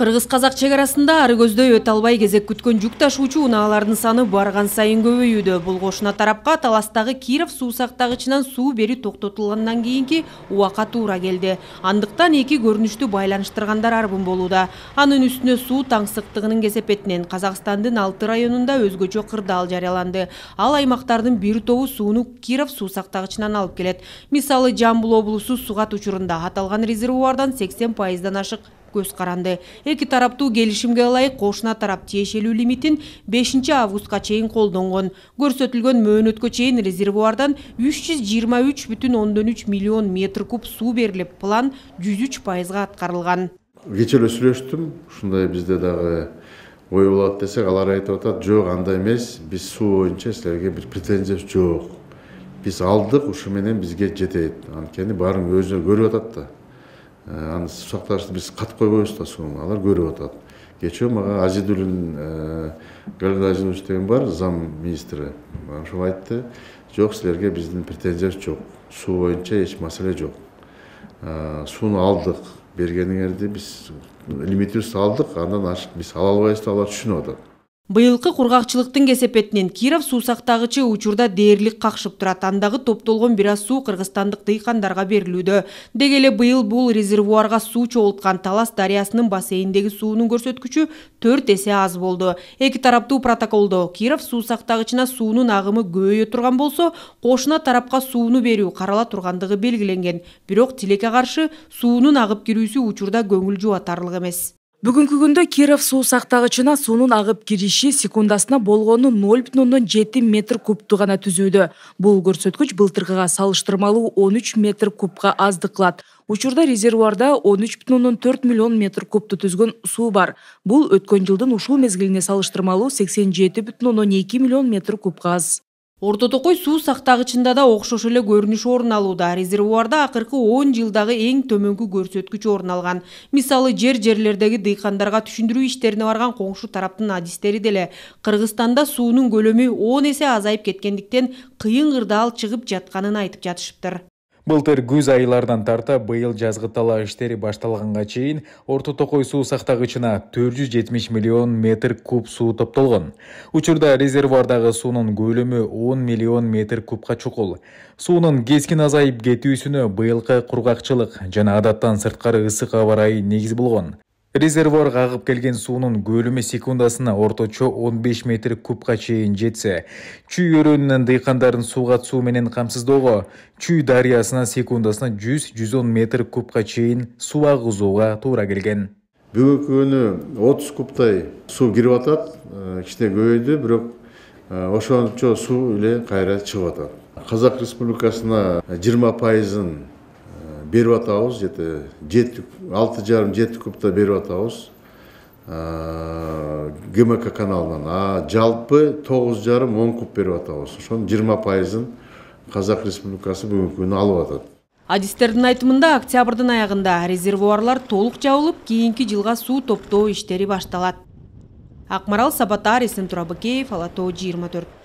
кыргыз казак чек арасында ары көздөй өтө албай кезек күткөн жүк ташуучу унаалардын саны барган сайын көбөйүүдө бул кошуна тарапка таластагы киров суу сактагычынан суу берүү токтотулгандан кийинки убакка туура келди андыктан эки көрүнүштү байланыштыргандар арбын болууда анын үстүнө суу таңсыктыгынын кесепетинен казакстандын алты районунда өзгөчө кырдаал жарыяланды ал аймактардын бир тобу сууну киров суу сактагычынан алып келет мисалы жамбыл облусу сугат учурунда аталган резервуардан сексен пайыздан ашык көз каранды Екі тараптуу келишимге ылайык қошына тарап тиешелүү лимитин 5 августка чейин колдонгон көрсөтүлгөн мөөнөткө чейин резервуардан 323,3 миллион метр куб су берилип план 103 пайызға аткарылган кече эле сүйлөштүм ушундай дағы ой олады десек алар айтып атат жоқ, андай емес, биз су боюнча сілерге бір претензиябыз жоқ. биз алдық ушу менен бизге жетет анткени баарын көрі көрүп Э, аны сакташты биз катып койбойбуз да соны алар көрүп атат кечээ мага азидуллин э, галина азинович деген бар зам министри ошол айтты жок силерге биздин претензиябыз жок суу боюнча эч маселе жок э, сууну алдык бергениңерди биз лимитибизди алдык андан ашык биз ала албайбыз деп алар түшүнүп атат быйылкы кургакчылыктын кесепетинен киров суу сактагычы учурда дээрлик какшып турат андагы топтолгон бир аз суу кыргызстандык дыйкандарга берилүүдө дегиэле быйыл бул резервуарга суу чогулткан талас дарыясынын бассейндеги суунун көрсөткүчү төрт эсе аз болду эки тараптуу протоколдо киров суу сактагычына суунун агымы көбөйө турган болсо кошуна тарапка сууну берүү карала тургандыгы белгиленген бирок тилекке каршы суунун агып кирүүсү учурда көңүл жубатарлык эмес Бүгүнкү күндө Киров суу сактагычына суунун агып кириши секундасына болгону 0,7 метр кубту гана түзүүдө. Бул көрсөткүч былтыркыга салыштырмалуу 13 метр кубка кылат Учурда резервуарда 13,4 миллион метр кубту түзгөн суу бар. Бул өткөн жылдын ушул мезгилине салыштырмалуу 87,2 миллион метр кубка аз. орто токой суу сактагычында да окшош эле көрүнүш орун алууда резервуарда акыркы он жылдагы эң төмөнкү көрсөткүч орун алган мисалы жер жерлердеги дыйкандарга түшүндүрүү иштерине барган коңшу тараптын адистери деле кыргызстанда суунун көлөмү он эсе азайып кеткендиктен кыйын кырдаал чыгып жатканын айтып жатышыптыр былтыр күз айларынан тарта быйыл жазгы талаа иштери башталганга чейин орто токой суу сактагычына төрт жүз жетимиш миллион метр куб суу топтолгон учурда резервуардагы суунун көлөмү он миллион метр кубка чукул суунун кескин азайып кетүүсүнө быйылкы кургакчылык жана адаттан сырткары ысык аба ырайы негиз болгон Резервуар ғағып келген суының көлімі секундасына чо 15 метр көпқа чейін жетсе чүй өрінінің дейқандарын суға туу менен оғы, чүй дариясына секундасына 100-110 метр көпқа чейін су ғызуға туура келген Бүгі көні 30 кубтай су керіп атат ә, көйді, бірек бирок ә, ошончо су үлі қайра шығып атат Қазақ республикасына 20 беріп атабыз жеті жеті алты жарым жеті кубта беріп атабыз гмк каналынан а жалпы тоғыз жарым он куб беріп атабыз ошонун жыйырма пайызын қазақ республикасы бүгүнкү күнү алып атат адистердин айтымында октябрдын аягында резервуарлар толук жабылып кийинки жылга суу топтоо иштери башталат акмарал сабатар эсентур Турабыкеев, ала тоо жыйырма төрт